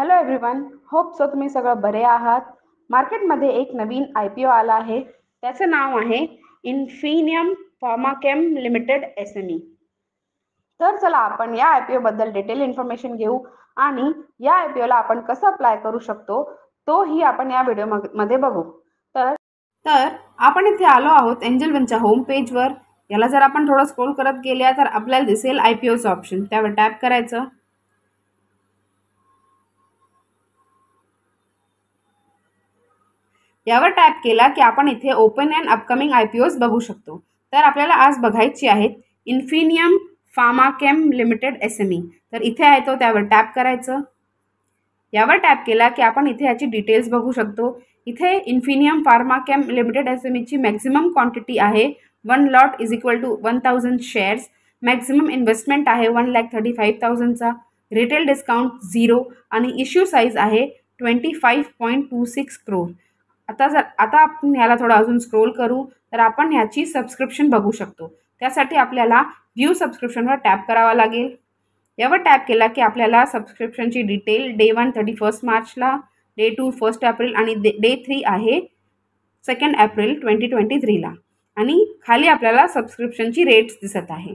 hello everyone hope so तुम्ही सगळं बरे आहात मार्केटमध्ये एक नवीन आय पी ओ आला आहे त्याचं नाव आहे Infinium Pharmachem limited S M E तर चला आपण या आय पी ओबद्दल डिटेल इन्फॉर्मेशन घेऊ आणि या आय पी ओला आपण कसं अप्लाय करू शकतो तोही आपण या व्हिडिओ मध्ये बघू तर तर आपण इथे आलो आहोत एंजल वनच्या होम पेजवर याला जर आपण थोडं स्क्रोल करत गेल्या तर आपल्याला दिसेल आय पी ओचं ऑप्शन त्यावर टॅप करायचं यावर टॅप केला की आपण इथे open and upcoming IPOs बघू शकतो तर आपल्याला आज बघायची आहेत Infinium Pharmachem limited S M E तर इथे आहे तो त्यावर टॅप करायचं यावर टॅप केला की आपण इथे याची डिटेल्स बघू शकतो इथे Infinium Pharmachem limited S M ईची मॅक्झिमम क्वांटिटी आहे one lot is equal to one thousand shares maximum investment आहे वन लॅक थर्टी फाईव्ह थाउजंडचा रिटेल डिस्काउंट झिरो आणि इश्यू साईज आहे twenty five point two six crore आता जर आता आपण ह्याला थोडं अजून स्क्रोल करू तर आपण ह्याची सबस्क्रिप्शन बघू शकतो त्यासाठी आपल्याला व्ह्यू सबस्क्रिप्शनवर टॅप करावा लागेल यावर टॅप केला की आपल्याला सबस्क्रिप्शनची detail day one thirty first मार्चला डे टू फर्स्ट एप्रिल आणि डे थ्री आहे सेकंड एप्रिल ट्वेंटी ट्वेंटी थ्रीला आणि खाली आपल्याला सबस्क्रिप्शनची रेट्स दिसत आहे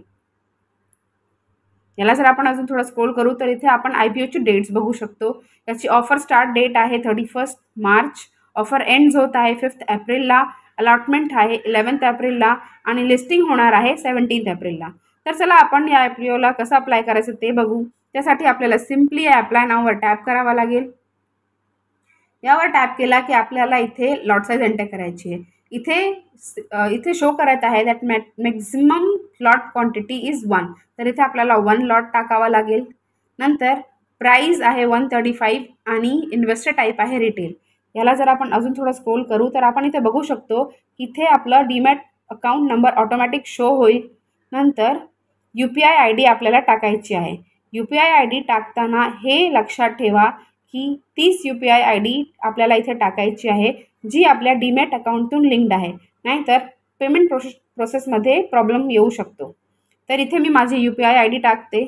याला जर आपण अजून थोडं स्क्रोल करू तर इथे आपण आय पी ओची डेट्स बघू शकतो याची ऑफर स्टार्ट डेट आहे thirty first March offer ends होत आहे फिफ्थ एप्रिलला अलॉटमेंट आहे इलेवन्थ एप्रिलला आणि लिस्टिंग होणार आहे सेवन्टीन्थ एप्रिलला तर चला आपण या एप्रिओला कसं अप्लाय करायचं ते बघू त्यासाठी आपल्याला सिम्पली अप्लाय नावर टॅप करावा लागेल यावर टॅप केला की आपल्याला इथे लॉट साईज एंटर करायची आहे इथे इथे शो करत आहे दॅट मॅ maximum lot quantity is one तर इथे आपल्याला वन लॉट टाकावा लागेल नंतर प्राईज आहे वन थर्टी फाईव्ह आणि इन्व्हेस्टर टाईप आहे रिटेल याला जर आपण अजून थोडं स्क्रोल करू तर आपण इथे बघू शकतो इथे आपलं demat account number automatic show होईल नंतर U P I I D आपल्याला टाकायची आहे U P I I D टाकताना हे लक्षात ठेवा की तीच U P I I D आपल्याला इथे टाकायची आहे जी आपल्या डीमॅट अकाउंटतून लिंक्ड आहे नाहीतर पेमेंट प्रोसेस प्रोसेसमध्ये प्रॉब्लेम येऊ शकतो तर इथे मी माझी U P I I D टाकते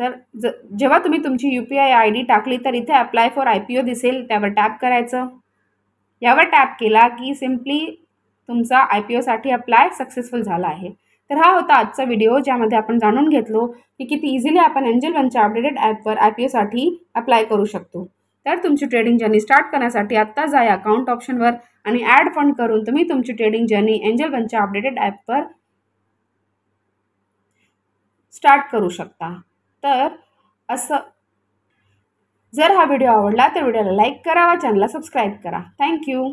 तर ज जेव्हा तुम्ही तुमची U P I I D टाकली तर इथे apply for I P O दिसेल त्यावर टॅप करायचं यावर टॅप केला की सिम्पली तुमचा आय पी ओसाठी अप्लाय सक्सेसफुल झाला आहे तर हा होता आजचा व्हिडिओ ज्यामध्ये आपण जाणून घेतलो की किती इझिली आपण एंजल वनच्या अपडेटेड ॲपवर आय पी ओसाठी अप्लाय करू शकतो तर तुमची ट्रेडिंग जर्नी स्टार्ट करण्यासाठी आत्ता जा या अकाउंट ऑप्शनवर आणि ॲड फंड करून तुम्ही तुमची ट्रेडिंग जर्नी एंजल वनच्या अपडेटेड ॲपवर स्टार्ट करू शकता तर असं जर हा व्हिडिओ आवडला तर व्हिडिओला लाईक करा व चॅनलला सबस्क्राईब करा थँक्यू